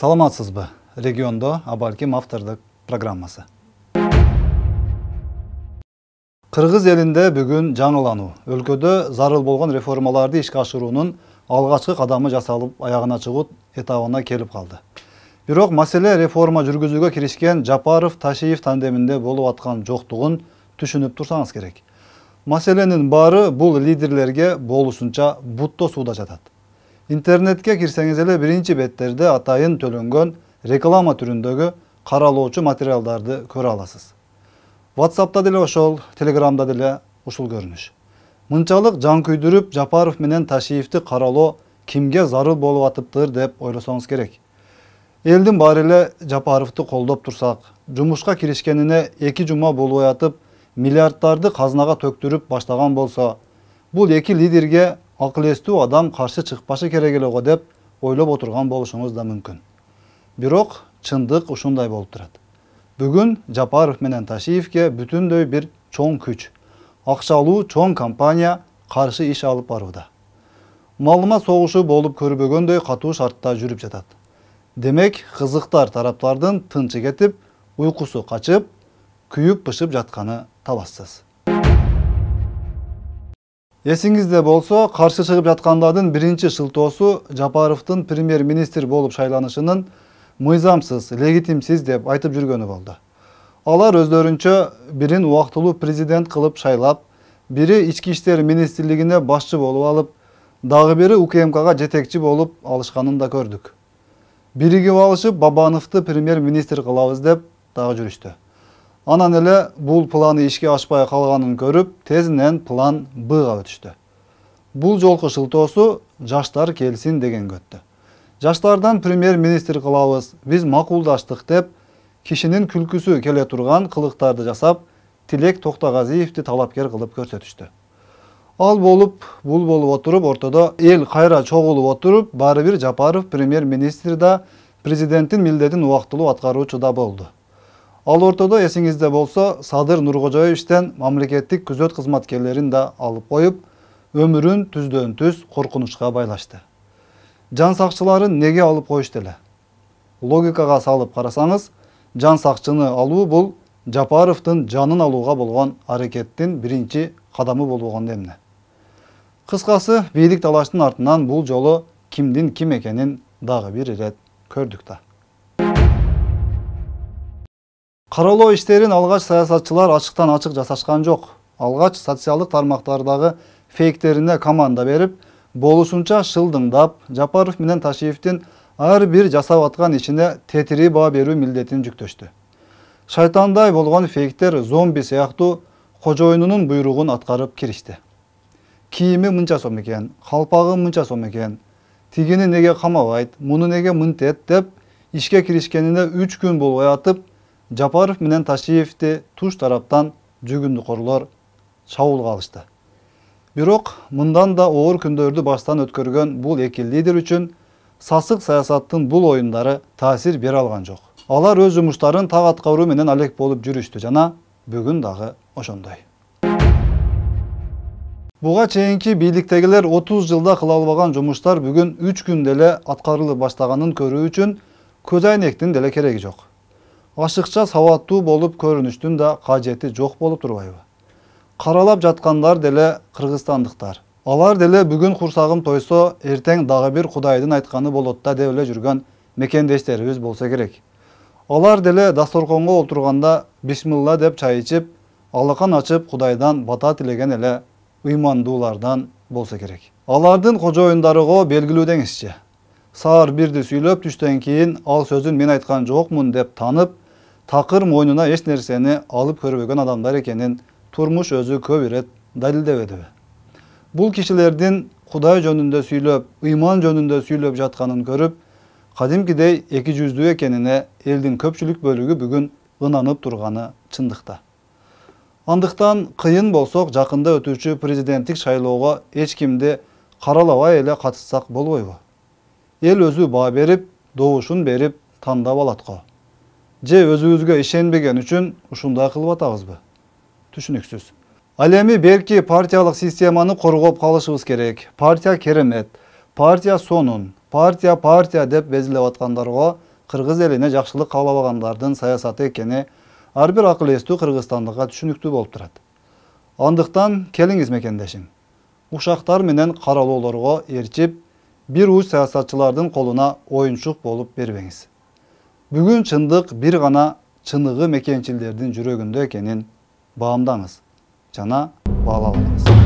саламатсызбы региондо абалким автордук программасы кыргыз элинде бүгүн жаңылануу өлкөдө зарыл болгон реформаларды ишке ашыруунун алгачкы кадамы жасалып аягына чыгуу этабына келип калды бирок маселе реформа жүргүзүүгө киришкен жапаров ташиев тандеминде болуп аткан жоктугун түшүнүп турсаңыз керек маселенин баары бул лидерлерге болушунча бутто сууда жатат интернетке кирсеңиз эле биринчи беттерде атайын төлөнгөн реклама түрүндөгү каралоочу материалдарды көрө аласыз ватсапта деле ошол телеграмда деле ушул көрүнүш мынчалык жан күйдүрүп жапаров менен ташиевди каралоо кимге зарыл болуп атыптыр деп ойлосоңуз керек элдин баары эле жапаровду колдоп турсак жумушка киришкенине эки жума болбой атып миллиарддарды казынага төктүрүп баштаган болсо бул эки лидерге ақыл эстүү адам қарсы шықпашы керек эле го деп ойлап отырған болушуңуз да мүмкін бирок чындык ушундай болуп турат бүгүн жапаров менен ташиевке бүтүндөй бир чоң күч акчалуу чоң компания каршы иш алып барууда маалымат согушу болуп көрбөгөндөй катуу шартта жүріп жатат демек қызықтар тараптардын тынчы кетип уйкусу качып күйүп пышып жатканы талассыз есіңізде болсо, қаршы шығып жатқандардың бірінші шылтосу Жапаровтың премьер-министр болып шайланышының мыйзамсыз, легитимсіз деп айтып жүргені болды. Алар өздөрүнчө бірін уақытылу президент қылып шайлап, бірі ішкіштер министрілігіне басшы болу алып, дағы бири укмкга жетекчі болып алышканын да көрдік. биригип алышып Бабановты премьер министр кылабыз деп дағы жүрүштү анан эле бул планы ишке ашпай калганын көрүп тезинен план бга өтүштү бул жолку шылтоосу жаштар келсин деген көттү жаштардан премьер министр кылабыз биз макулдаштык деп кишинин күлкүсү келе турган кылыктарды жасап тилек токтогазиевди талапкер кылып көрсөтүштү ал болуп бул болуп отуруп ортодо эл кайра чогулуп отуруп баары бир жапаров премьер министр да президенттин милдетин убактылуу аткаруучу да болду ал ортодо эсиңизде болсо садыр нуркожоевичтен мамлекеттик күзөт кызматкерлерин да алып коюп өмүрүн түздөн түз коркунучка байлашты жан сакчыларын неге алып коюшту эле логикага салып карасаңыз жан сакчыны алуу бул жапаровдун жанын алууга болгон аракеттин биринчи кадамы болгон эмне кыскасы бийлик талаштын артынан бул жолу кимдин ким экенин дагы бир ирет көрдүк да каралоо иштерин алғаш саясатчылар ашықтан ашық жасашкан жоқ, Алғаш социалдык тармақтардағы фейктерине команда беріп болушунча шылдыңдап жапаров менен ташиевдин ар бир жасап атқан ішіне тетірі баа беру милдетин жүктөштү шайтандай болған фейктер зомби сыяктуу кожоюнунун буйругун аткарып киришти кийими мынча сом экен қалпағы мынча сом экен тигини неге камабайт муну неге мынтет деп ишке киришкенине үч күн болбой атып жапаров менен ташиевди туш тараптан жүгүндү чабуулга алышты бирок мындан да оор күндөрдү баштан өткөргөн бул эки лидер үчүн сасык саясаттын бул оюндары таасир бере алган жок алар өз жумуштарын так аткаруу менен алек болуп жүрүштү жана бүгүн дагы ошондой буга чейинки бийликтегилер отуз жылда кыла албаган жумуштар бүгүн үч күндө эле аткарылып баштаганын көрүү үчүн көз айнектин деле кереги жок ашықша сауаттуу болып көрүнүштүн да кажети жок болуп турбайбы каралап жаткандар деле кыргызстандыктар алар деле бүгүн курсагым тойсо эртең дагы бир кудайдын айтканы болотта да деп эле жүргөн мекендештерибиз болсо керек алар деле дасторконго отурганда бисмилла деп чай ичип алакан ачып кудайдан бата тилеген эле ыймандуулардан болсо керек алардын го белгилүү деңизчи саар бирди сүйлөп түштөн кийин ал сөзүн мен айткан жокмун деп танып такыр мойнуна эч нерсени алып көрбөгөн адамдар экенин турмуш өзү көп ирет далилдеп өтөбү бул кишилердин кудай жөнүндө сүйлөп ыйман жөнүндө сүйлөп жатканын көрүп кадимкидей эки жүздүү экенине элдин көпчүлүк бөлүгү бүгүн ынанып турганы чындыкта андыктан кыйын болсок жакында өтүүчү президенттик шайлоого эч кимди каралабай эле катышсак болбойбу эл өзү баа берип добушун берип тандап алат го же өзүбүзгө ишенбеген үчүн ушундай кылып атабызбы түшүнүксүз ал эми берки партиялык системаны коргоп калышыбыз керек партия керемет партия сонун партия партия деп безилеп аткандарго кыргыз элине жакшылык каалабагандардын саясаты экени ар бир акыл эстүү кыргызстандыкка түшүнүктүү болуп турат андыктан келиңиз мекендешим ушактар менен каралоолорго ээрчип бир уч саясатчылардын колуна оюнчук болуп бербеңиз Бүгін чындык бир гана чыныгы мекенчилдердин жүрегінде екенін баамдаңыз жана баалап